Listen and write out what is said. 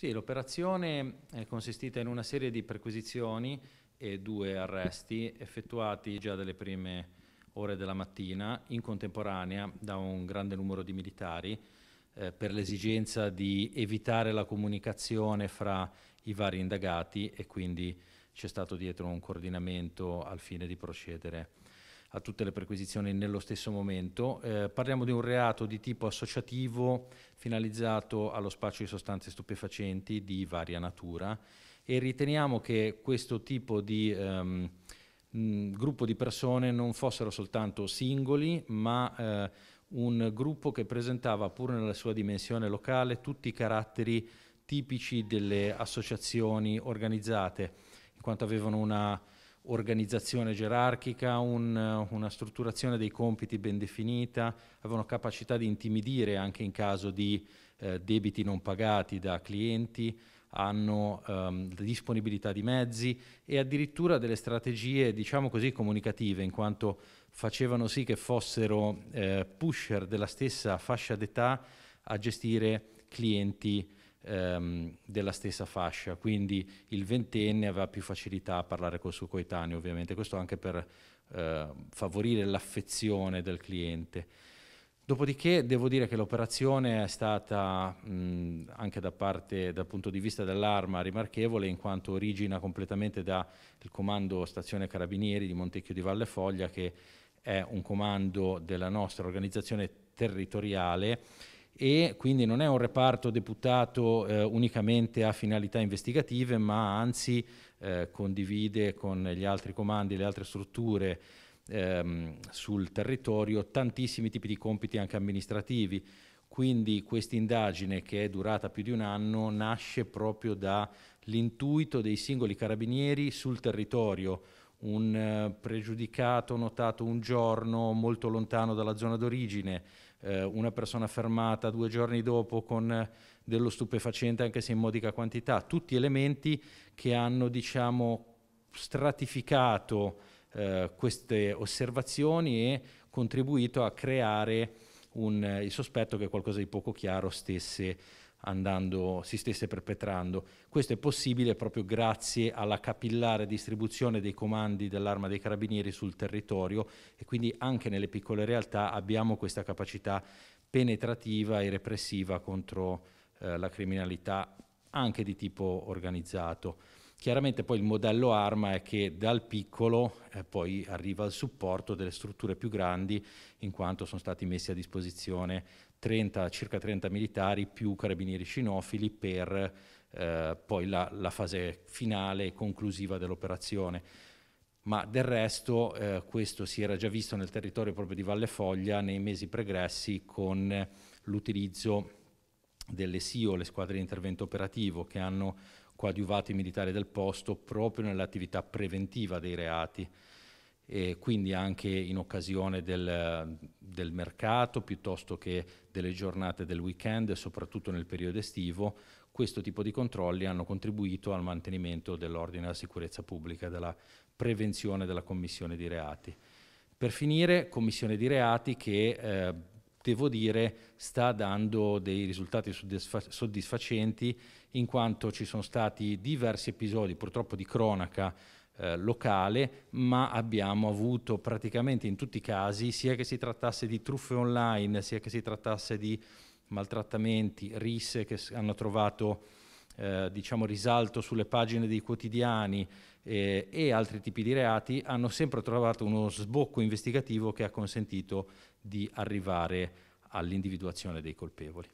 Sì, l'operazione è consistita in una serie di perquisizioni e due arresti effettuati già dalle prime ore della mattina in contemporanea da un grande numero di militari eh, per l'esigenza di evitare la comunicazione fra i vari indagati e quindi c'è stato dietro un coordinamento al fine di procedere a tutte le perquisizioni nello stesso momento. Eh, parliamo di un reato di tipo associativo finalizzato allo spaccio di sostanze stupefacenti di varia natura e riteniamo che questo tipo di ehm, mh, gruppo di persone non fossero soltanto singoli, ma eh, un gruppo che presentava pur nella sua dimensione locale tutti i caratteri tipici delle associazioni organizzate, in quanto avevano una organizzazione gerarchica, un, una strutturazione dei compiti ben definita, avevano capacità di intimidire anche in caso di eh, debiti non pagati da clienti, hanno ehm, disponibilità di mezzi e addirittura delle strategie, diciamo così, comunicative, in quanto facevano sì che fossero eh, pusher della stessa fascia d'età a gestire clienti ehm, della stessa fascia, quindi il ventenne aveva più facilità a parlare col suo coetaneo ovviamente, questo anche per eh, favorire l'affezione del cliente. Dopodiché devo dire che l'operazione è stata mh, anche da parte, dal punto di vista dell'arma, rimarchevole in quanto origina completamente dal comando stazione carabinieri di Montecchio di Valle Foglia che è un comando della nostra organizzazione territoriale e quindi non è un reparto deputato eh, unicamente a finalità investigative, ma anzi eh, condivide con gli altri comandi, le altre strutture ehm, sul territorio tantissimi tipi di compiti anche amministrativi. Quindi questa indagine, che è durata più di un anno, nasce proprio dall'intuito dei singoli carabinieri sul territorio, un eh, pregiudicato notato un giorno molto lontano dalla zona d'origine, eh, una persona fermata due giorni dopo con eh, dello stupefacente anche se in modica quantità, tutti elementi che hanno diciamo, stratificato eh, queste osservazioni e contribuito a creare un, eh, il sospetto che qualcosa di poco chiaro stesse andando, si stesse perpetrando. Questo è possibile proprio grazie alla capillare distribuzione dei comandi dell'arma dei carabinieri sul territorio e quindi anche nelle piccole realtà abbiamo questa capacità penetrativa e repressiva contro eh, la criminalità anche di tipo organizzato. Chiaramente poi il modello arma è che dal piccolo eh, poi arriva al supporto delle strutture più grandi in quanto sono stati messi a disposizione 30, circa 30 militari più carabinieri cinofili per eh, poi la, la, fase finale e conclusiva dell'operazione. Ma del resto eh, questo si era già visto nel territorio proprio di Valle Foglia nei mesi pregressi con l'utilizzo delle SIO, le squadre di intervento operativo, che hanno coadiuvati militari del posto proprio nell'attività preventiva dei reati e quindi anche in occasione del, del, mercato piuttosto che delle giornate del weekend, soprattutto nel periodo estivo, questo tipo di controlli hanno contribuito al mantenimento dell'ordine e della sicurezza pubblica, della prevenzione della commissione di reati. Per finire, commissione di reati che eh, devo dire, sta dando dei risultati soddisfacenti in quanto ci sono stati diversi episodi purtroppo di cronaca eh, locale, ma abbiamo avuto praticamente in tutti i casi, sia che si trattasse di truffe online, sia che si trattasse di maltrattamenti, risse che hanno trovato eh, diciamo risalto sulle pagine dei quotidiani eh, e altri tipi di reati hanno sempre trovato uno sbocco investigativo che ha consentito di arrivare all'individuazione dei colpevoli.